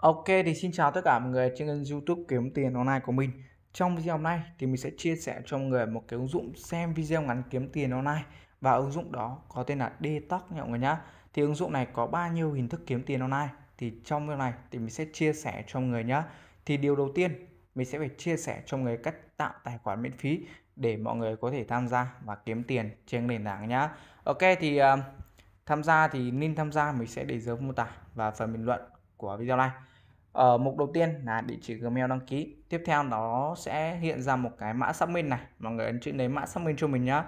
Ok thì xin chào tất cả mọi người trên kênh youtube kiếm tiền online của mình Trong video hôm nay thì mình sẽ chia sẻ cho mọi người một cái ứng dụng xem video ngắn kiếm tiền online Và ứng dụng đó có tên là Detox nha mọi người nhá Thì ứng dụng này có bao nhiêu hình thức kiếm tiền online Thì trong video này thì mình sẽ chia sẻ cho mọi người nhá Thì điều đầu tiên mình sẽ phải chia sẻ cho mọi người cách tạo tài khoản miễn phí Để mọi người có thể tham gia và kiếm tiền trên nền tảng nhá Ok thì uh, tham gia thì nên tham gia mình sẽ để dưới mô tả và phần bình luận của video này ở ờ, mục đầu tiên là địa chỉ Gmail đăng ký tiếp theo nó sẽ hiện ra một cái mã xác minh này mọi người ấn chữ lấy mã xác minh cho mình nhá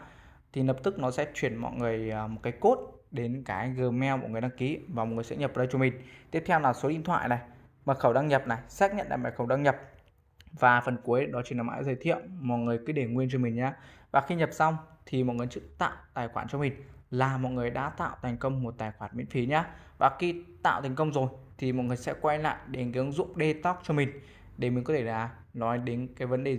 thì lập tức nó sẽ chuyển mọi người ờ, một cái cốt đến cái Gmail mọi người đăng ký và mọi người sẽ nhập vào đây cho mình tiếp theo là số điện thoại này mật khẩu đăng nhập này xác nhận lại mật khẩu đăng nhập và phần cuối đó chính là mã giới thiệu mọi người cứ để nguyên cho mình nhé và khi nhập xong thì mọi người chữ tạo tài khoản cho mình là mọi người đã tạo thành công một tài khoản miễn phí nhé và khi tạo thành công rồi thì mọi người sẽ quay lại đến cái ứng dụng detox cho mình để mình có thể là nói đến cái vấn đề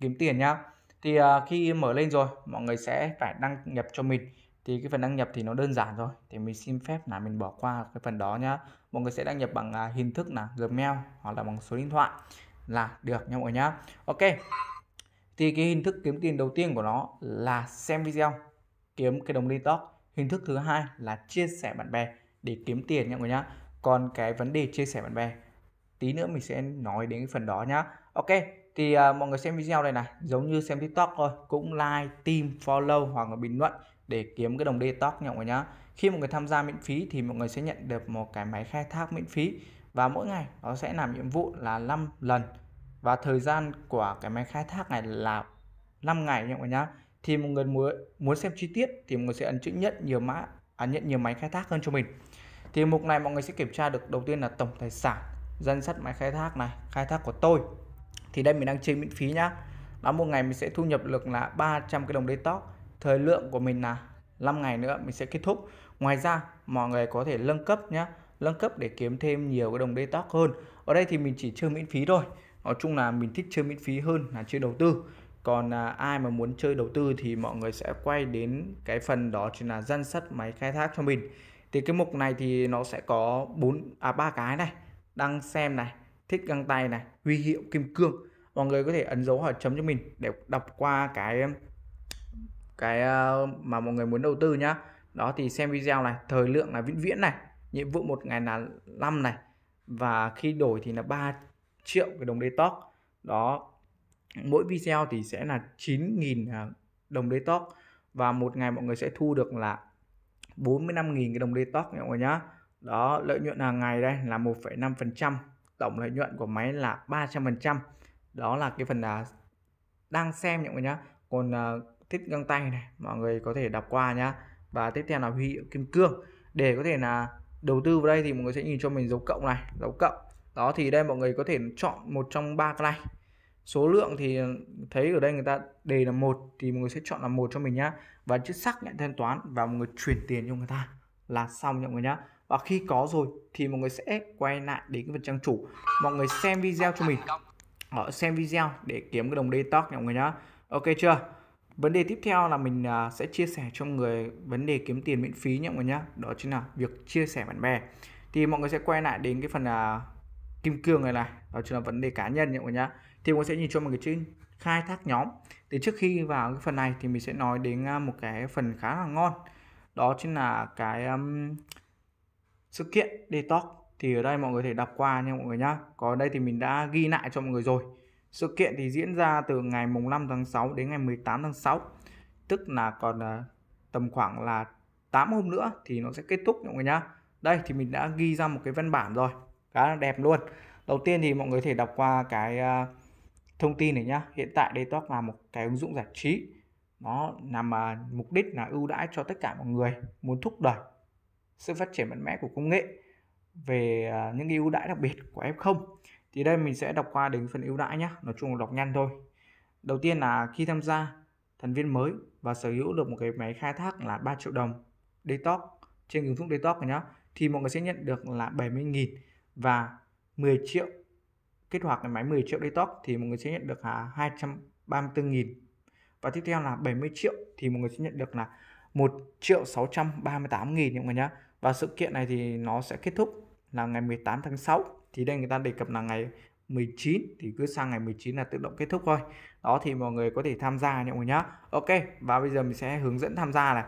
kiếm tiền nhá thì uh, khi mở lên rồi mọi người sẽ phải đăng nhập cho mình thì cái phần đăng nhập thì nó đơn giản thôi. thì mình xin phép là mình bỏ qua cái phần đó nhá mọi người sẽ đăng nhập bằng uh, hình thức là gmail hoặc là bằng số điện thoại là được nha mọi người nhá ok thì cái hình thức kiếm tiền đầu tiên của nó là xem video kiếm cái đồng detox hình thức thứ hai là chia sẻ bạn bè để kiếm tiền nha mọi người nhá còn cái vấn đề chia sẻ bạn bè tí nữa mình sẽ nói đến cái phần đó nhá ok thì uh, mọi người xem video này này giống như xem tiktok thôi cũng like tim follow hoặc là bình luận để kiếm cái đồng detox nha mọi người nhá khi mọi người tham gia miễn phí thì mọi người sẽ nhận được một cái máy khai thác miễn phí và mỗi ngày nó sẽ làm nhiệm vụ là 5 lần và thời gian của cái máy khai thác này là 5 ngày nha mọi người nhá thì mọi người muốn muốn xem chi tiết thì mọi người sẽ ấn chữ nhận nhiều mã à, nhận nhiều máy khai thác hơn cho mình thì mục này mọi người sẽ kiểm tra được đầu tiên là tổng tài sản dân sắt máy khai thác này khai thác của tôi thì đây mình đang chơi miễn phí nhá đó một ngày mình sẽ thu nhập được là 300 cái đồng detox thời lượng của mình là 5 ngày nữa mình sẽ kết thúc ngoài ra mọi người có thể nâng cấp nhá nâng cấp để kiếm thêm nhiều cái đồng detox hơn ở đây thì mình chỉ chơi miễn phí thôi nói chung là mình thích chơi miễn phí hơn là chơi đầu tư còn à, ai mà muốn chơi đầu tư thì mọi người sẽ quay đến cái phần đó chính là dân sắt máy khai thác cho mình thì cái mục này thì nó sẽ có bốn à ba cái này đăng xem này thích găng tay này huy hiệu kim cương mọi người có thể ấn dấu hỏi chấm cho mình để đọc qua cái cái ờ, mà mọi người muốn đầu tư nhá đó thì xem video này thời lượng là vĩnh viễn này nhiệm vụ một ngày là 5 này và khi đổi thì là 3 triệu cái đồng detox đó mỗi video thì sẽ là 9.000 à, đồng detox và một ngày mọi người sẽ thu được là 45.000 cái đồng detox nha mọi người nhá đó lợi nhuận hàng ngày đây là 1,5% tổng lợi nhuận của máy là 300% đó là cái phần là đang xem mọi người nhá còn uh, à, thích găng tay này mọi người có thể đọc qua nhá và tiếp theo là huy hiệu kim cương để có thể là đầu tư vào đây thì mọi người sẽ nhìn cho mình dấu cộng này dấu cộng đó thì đây mọi người có thể chọn một trong ba cái này số lượng thì thấy ở đây người ta đề là một thì mọi người sẽ chọn là một cho mình nhá và chữ xác nhận thanh toán và mọi người chuyển tiền cho người ta là xong nhá mọi người nhá và khi có rồi thì mọi người sẽ quay lại đến cái phần trang chủ mọi người xem video cho mình ở ờ, xem video để kiếm cái đồng detox nhá mọi người nhá ok chưa vấn đề tiếp theo là mình à, sẽ chia sẻ cho mọi người vấn đề kiếm tiền miễn phí nhá mọi người nhá đó chính là việc chia sẻ bạn bè thì mọi người sẽ quay lại đến cái phần à, kim cương này là, đó chính là vấn đề cá nhân nhé mọi người nhá thì mình sẽ nhìn cho một cái chữ khai thác nhóm thì trước khi vào cái phần này thì mình sẽ nói đến à, một cái phần khá là ngon đó chính là cái um, sự kiện detox thì ở đây mọi người thể đọc qua nha mọi người nhá có đây thì mình đã ghi lại cho mọi người rồi sự kiện thì diễn ra từ ngày mùng 5 tháng 6 đến ngày 18 tháng 6 tức là còn uh, tầm khoảng là 8 hôm nữa thì nó sẽ kết thúc mọi người nhá đây thì mình đã ghi ra một cái văn bản rồi khá là đẹp luôn đầu tiên thì mọi người có thể đọc qua cái ờ, thông tin này nhá hiện tại detox là một cái ứng dụng giải trí nó nằm mục đích là ưu đãi cho tất cả mọi người muốn thúc đẩy sự phát triển mạnh mẽ của công nghệ về ờ, những ưu đãi đặc biệt của F0 thì đây mình sẽ đọc qua đến phần ưu đãi nhé nói chung là đọc nhanh thôi đầu tiên là khi tham gia thành viên mới và sở hữu được một cái máy khai thác là 3 triệu đồng detox trên ứng dụng detox này nhá thì mọi người sẽ nhận được là 70.000 và 10 triệu kết hoạt cái máy 10 triệu detox thì một người sẽ nhận được là 234.000 và tiếp theo là 70 triệu thì một người sẽ nhận được là 1 triệu 638 nghìn mọi người nhá và sự kiện này thì nó sẽ kết thúc là ngày 18 tháng 6 thì đây người ta đề cập là ngày 19 thì cứ sang ngày 19 là tự động kết thúc thôi đó thì mọi người có thể tham gia mọi người nhá Ok và bây giờ mình sẽ hướng dẫn tham gia này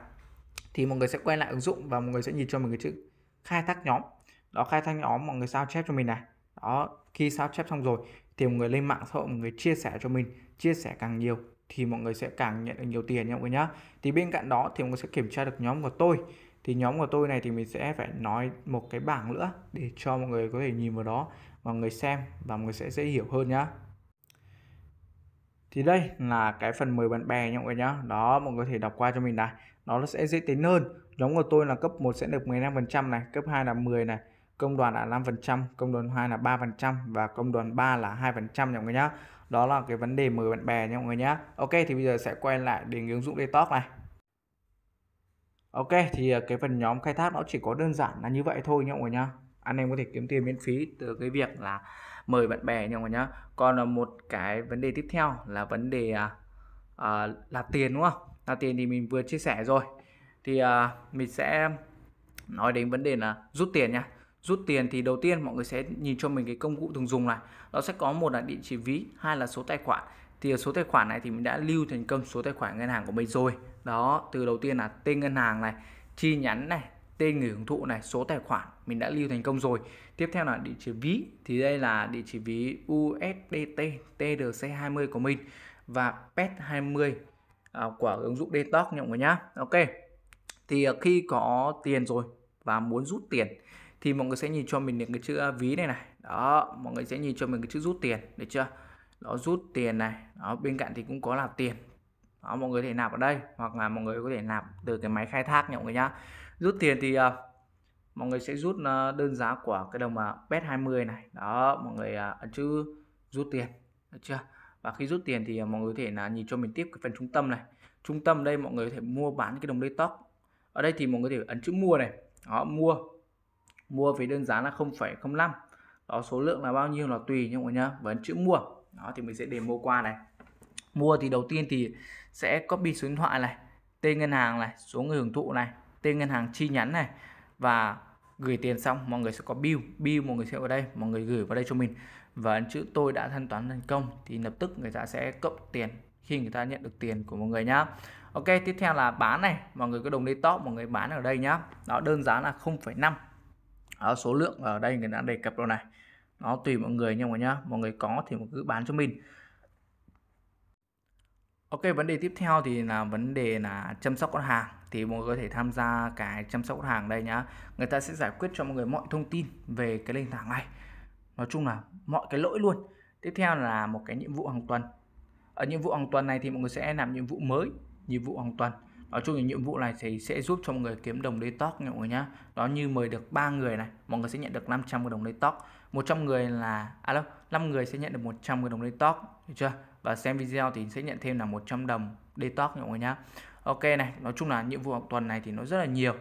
thì mọi người sẽ quay lại ứng dụng và mọi người sẽ nhìn cho mình cái chữ khai thác nhóm đó khai thác nhóm mọi người sao chép cho mình này đó khi sao chép xong rồi thì mọi người lên mạng xã hội mọi người chia sẻ cho mình chia sẻ càng nhiều thì mọi người sẽ càng nhận được nhiều tiền nha mọi người nhá thì bên cạnh đó thì mọi người sẽ kiểm tra được nhóm của tôi thì nhóm của tôi này thì mình sẽ phải nói một cái bảng nữa để cho mọi người có thể nhìn vào đó mọi người xem và mọi người sẽ dễ hiểu hơn nhá thì đây là cái phần mời bạn bè nha mọi người nhá đó mọi người có thể đọc qua cho mình này nó sẽ dễ tính hơn nhóm của tôi là cấp 1 sẽ được 15 phần trăm này cấp 2 là 10 này công đoàn là 5%, công đoàn 2 là 3% và công đoàn 3 là 2% nha mọi người nhá. Đó là cái vấn đề mời bạn bè nha mọi người nhá. Ok thì bây giờ sẽ quay lại đến ứng dụng Detox này. Ok thì ờ, cái phần nhóm khai thác nó chỉ có đơn giản là như vậy thôi nha mọi người nhá. Anh em có thể kiếm tiền miễn phí từ cái việc là mời bạn bè nha mọi người nhá. Còn là ờ, một cái vấn đề tiếp theo là vấn đề à, à, là tiền đúng không? Là tiền thì mình vừa chia sẻ rồi. Thì à, mình sẽ nói đến vấn đề là rút tiền nha rút tiền thì đầu tiên mọi người sẽ nhìn cho mình cái công cụ thường dùng này nó sẽ có một là địa chỉ ví hai là số tài khoản thì số tài khoản này thì mình đã lưu thành công số tài khoản ngân hàng của mình rồi đó từ đầu tiên là tên ngân hàng này chi nhánh này tên người hưởng thụ này số tài khoản mình đã lưu thành công rồi tiếp theo là địa chỉ ví thì đây là địa chỉ ví USDT TRC20 của mình và PET20 à, của ứng dụng Detox nhé mọi người nhá Ok thì à, khi có tiền rồi và muốn rút tiền thì mọi người sẽ nhìn cho mình những cái chữ à, ví này này đó mọi người sẽ nhìn cho mình cái chữ rút tiền được chưa nó rút tiền này đó bên cạnh thì cũng có là tiền đó mọi người có thể nạp ở đây hoặc là mọi người có thể nạp từ cái máy khai thác nhá mọi người nhá rút tiền thì uh, mọi người sẽ rút uh, đơn giá của cái đồng uh, bet 20 này đó mọi người uh, chữ rút tiền được chưa và khi rút tiền thì uh, mọi người có thể là nhìn cho mình tiếp cái phần trung tâm này trung tâm đây mọi người có thể mua bán cái đồng lê tóc ở đây thì mọi người có thể ấn chữ mua này đó mua mua với đơn giá là 0,05 đó số lượng là bao nhiêu là tùy nhưng mà nhá vấn chữ mua đó thì mình sẽ để mua qua này mua thì đầu tiên thì sẽ copy số điện thoại này tên ngân hàng này số người hưởng thụ này tên ngân hàng chi nhánh này và gửi tiền xong mọi người sẽ có bill bill mọi người sẽ ở đây mọi người gửi vào đây cho mình và ấn chữ tôi đã thanh toán thành công thì lập tức người ta sẽ cộng tiền khi người ta nhận được tiền của mọi người nhá Ok tiếp theo là bán này mọi người có đồng lên top mọi người bán ở đây nhá đó đơn giá là 0,5 đó, số lượng ở đây người đã đề cập rồi này nó tùy mọi người nhưng mà nhá mọi người có thì cứ bán cho mình Ok vấn đề tiếp theo thì là vấn đề là chăm sóc khách hàng thì mọi người có thể tham gia cái chăm sóc khách hàng đây nhá người ta sẽ giải quyết cho mọi người mọi thông tin về cái nền tảng này nói chung là mọi cái lỗi luôn tiếp theo là một cái nhiệm vụ hàng tuần ở nhiệm vụ hàng tuần này thì mọi người sẽ làm nhiệm vụ mới nhiệm vụ hàng tuần nói chung là nhiệm vụ này thì sẽ giúp cho mọi người kiếm đồng detox nha mọi người nhá đó như mời được ba người này mọi người sẽ nhận được 500 đồng detox 100 người là à 5 người sẽ nhận được 100 đồng detox được chưa và xem video thì sẽ nhận thêm là 100 đồng detox nha mọi người nhá ok này nói chung là nhiệm vụ học tuần này thì nó rất là nhiều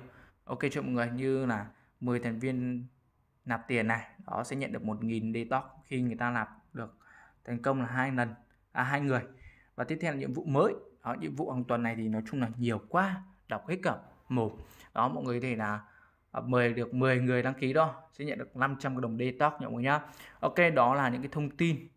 ok cho mọi người như là 10 thành viên nạp tiền này đó sẽ nhận được 1.000 detox khi người ta nạp được thành công là hai lần à hai người và tiếp theo là nhiệm vụ mới đó nhiệm vụ hàng tuần này thì nói chung là nhiều quá đọc hết cả một đó mọi người thì là à, mời được 10 người đăng ký đó sẽ nhận được 500 cái đồng detox nhá mọi người nhá ok đó là những cái thông tin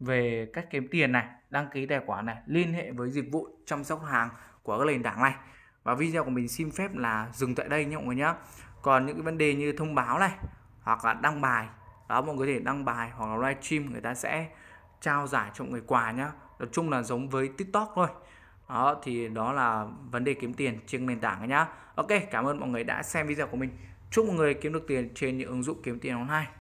về cách kiếm tiền này đăng ký tài khoản này liên hệ với dịch vụ chăm sóc hàng của các nền tảng này và video của mình xin phép là dừng tại đây nhé mọi người nhá còn những cái vấn đề như thông báo này hoặc là đăng bài đó mọi người có thể đăng bài hoặc là livestream người ta sẽ trao giải cho mọi người quà nhá nói chung là giống với tiktok thôi đó thì đó là vấn đề kiếm tiền trên nền tảng nhá ok cảm ơn mọi người đã xem video của mình chúc mọi người kiếm được tiền trên những ứng dụng kiếm tiền online